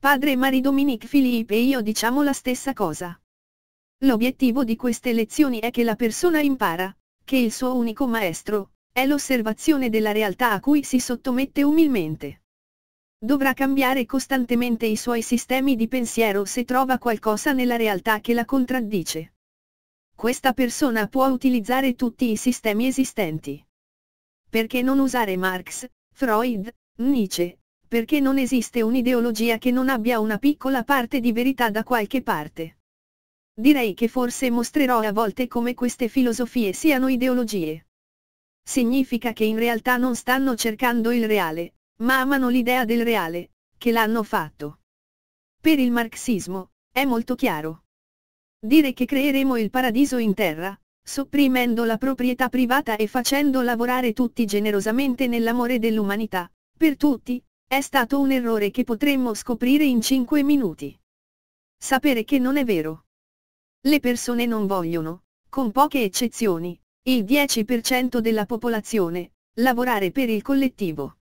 Padre Marie-Dominique Philippe e io diciamo la stessa cosa. L'obiettivo di queste lezioni è che la persona impara, che il suo unico maestro, è l'osservazione della realtà a cui si sottomette umilmente. Dovrà cambiare costantemente i suoi sistemi di pensiero se trova qualcosa nella realtà che la contraddice. Questa persona può utilizzare tutti i sistemi esistenti. Perché non usare Marx, Freud, Nietzsche, perché non esiste un'ideologia che non abbia una piccola parte di verità da qualche parte. Direi che forse mostrerò a volte come queste filosofie siano ideologie. Significa che in realtà non stanno cercando il reale, ma amano l'idea del reale, che l'hanno fatto. Per il marxismo, è molto chiaro. Dire che creeremo il paradiso in terra, sopprimendo la proprietà privata e facendo lavorare tutti generosamente nell'amore dell'umanità, per tutti, è stato un errore che potremmo scoprire in 5 minuti. Sapere che non è vero. Le persone non vogliono, con poche eccezioni, il 10% della popolazione, lavorare per il collettivo.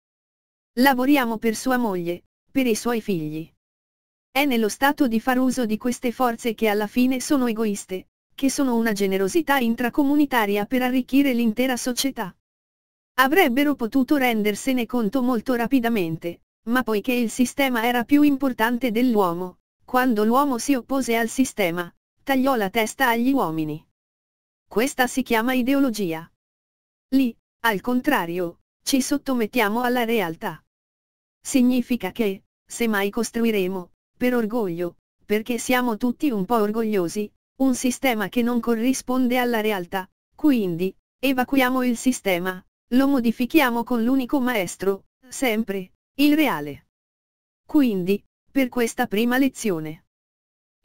Lavoriamo per sua moglie, per i suoi figli. È nello stato di far uso di queste forze che alla fine sono egoiste, che sono una generosità intracomunitaria per arricchire l'intera società. Avrebbero potuto rendersene conto molto rapidamente, ma poiché il sistema era più importante dell'uomo, quando l'uomo si oppose al sistema, tagliò la testa agli uomini. Questa si chiama ideologia. Lì, al contrario, ci sottomettiamo alla realtà. Significa che, se mai costruiremo, per orgoglio, perché siamo tutti un po' orgogliosi, un sistema che non corrisponde alla realtà, quindi, evacuiamo il sistema, lo modifichiamo con l'unico maestro, sempre, il reale. Quindi, per questa prima lezione.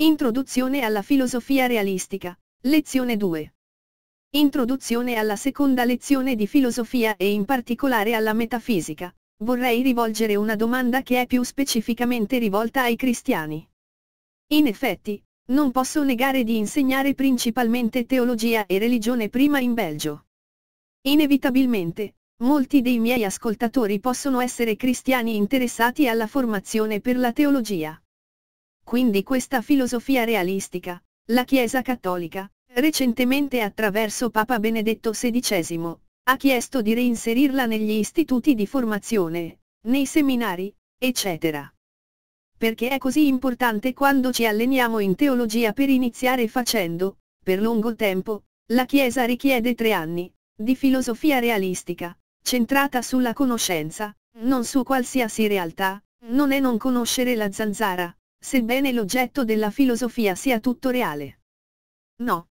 Introduzione alla filosofia realistica, lezione 2. Introduzione alla seconda lezione di filosofia e in particolare alla metafisica, vorrei rivolgere una domanda che è più specificamente rivolta ai cristiani. In effetti, non posso negare di insegnare principalmente teologia e religione prima in Belgio. Inevitabilmente, molti dei miei ascoltatori possono essere cristiani interessati alla formazione per la teologia. Quindi questa filosofia realistica, la Chiesa cattolica, recentemente attraverso Papa Benedetto XVI, ha chiesto di reinserirla negli istituti di formazione, nei seminari, eccetera. Perché è così importante quando ci alleniamo in teologia per iniziare facendo, per lungo tempo, la Chiesa richiede tre anni, di filosofia realistica, centrata sulla conoscenza, non su qualsiasi realtà, non è non conoscere la zanzara, sebbene l'oggetto della filosofia sia tutto reale. No.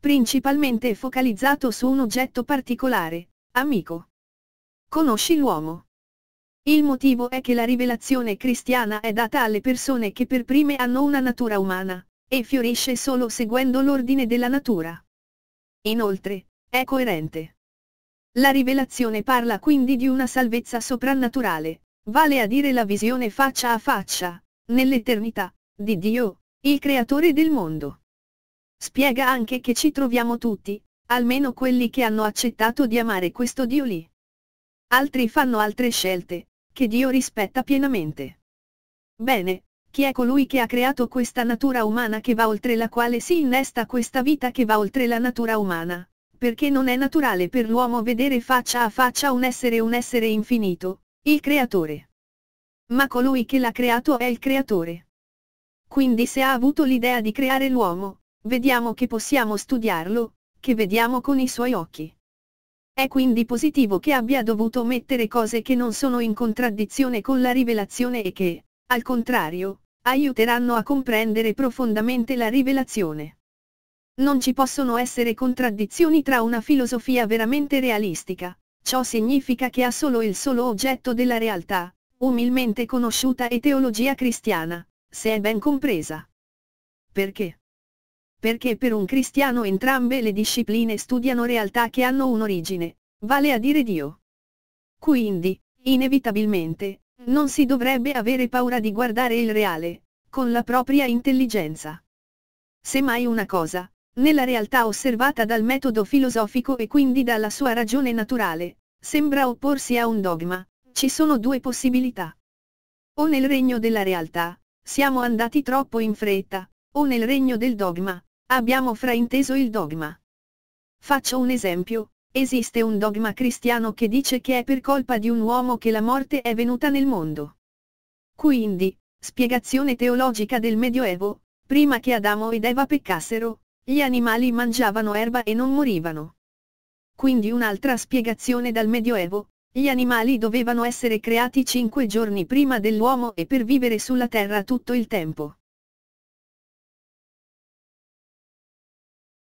Principalmente è focalizzato su un oggetto particolare, amico. Conosci l'uomo. Il motivo è che la rivelazione cristiana è data alle persone che per prime hanno una natura umana, e fiorisce solo seguendo l'ordine della natura. Inoltre, è coerente. La rivelazione parla quindi di una salvezza soprannaturale, vale a dire la visione faccia a faccia, nell'eternità, di Dio, il creatore del mondo. Spiega anche che ci troviamo tutti, almeno quelli che hanno accettato di amare questo Dio lì. Altri fanno altre scelte, che Dio rispetta pienamente. Bene, chi è colui che ha creato questa natura umana che va oltre la quale si innesta questa vita che va oltre la natura umana? perché non è naturale per l'uomo vedere faccia a faccia un essere un essere infinito, il creatore. Ma colui che l'ha creato è il creatore. Quindi se ha avuto l'idea di creare l'uomo, vediamo che possiamo studiarlo, che vediamo con i suoi occhi. È quindi positivo che abbia dovuto mettere cose che non sono in contraddizione con la rivelazione e che, al contrario, aiuteranno a comprendere profondamente la rivelazione. Non ci possono essere contraddizioni tra una filosofia veramente realistica, ciò significa che ha solo il solo oggetto della realtà, umilmente conosciuta e teologia cristiana, se è ben compresa. Perché? Perché per un cristiano entrambe le discipline studiano realtà che hanno un'origine, vale a dire Dio. Quindi, inevitabilmente, non si dovrebbe avere paura di guardare il reale, con la propria intelligenza. Semmai una cosa, nella realtà osservata dal metodo filosofico e quindi dalla sua ragione naturale, sembra opporsi a un dogma, ci sono due possibilità. O nel regno della realtà, siamo andati troppo in fretta, o nel regno del dogma, abbiamo frainteso il dogma. Faccio un esempio, esiste un dogma cristiano che dice che è per colpa di un uomo che la morte è venuta nel mondo. Quindi, spiegazione teologica del Medioevo, prima che Adamo ed Eva peccassero, gli animali mangiavano erba e non morivano. Quindi un'altra spiegazione dal Medioevo, gli animali dovevano essere creati cinque giorni prima dell'uomo e per vivere sulla terra tutto il tempo.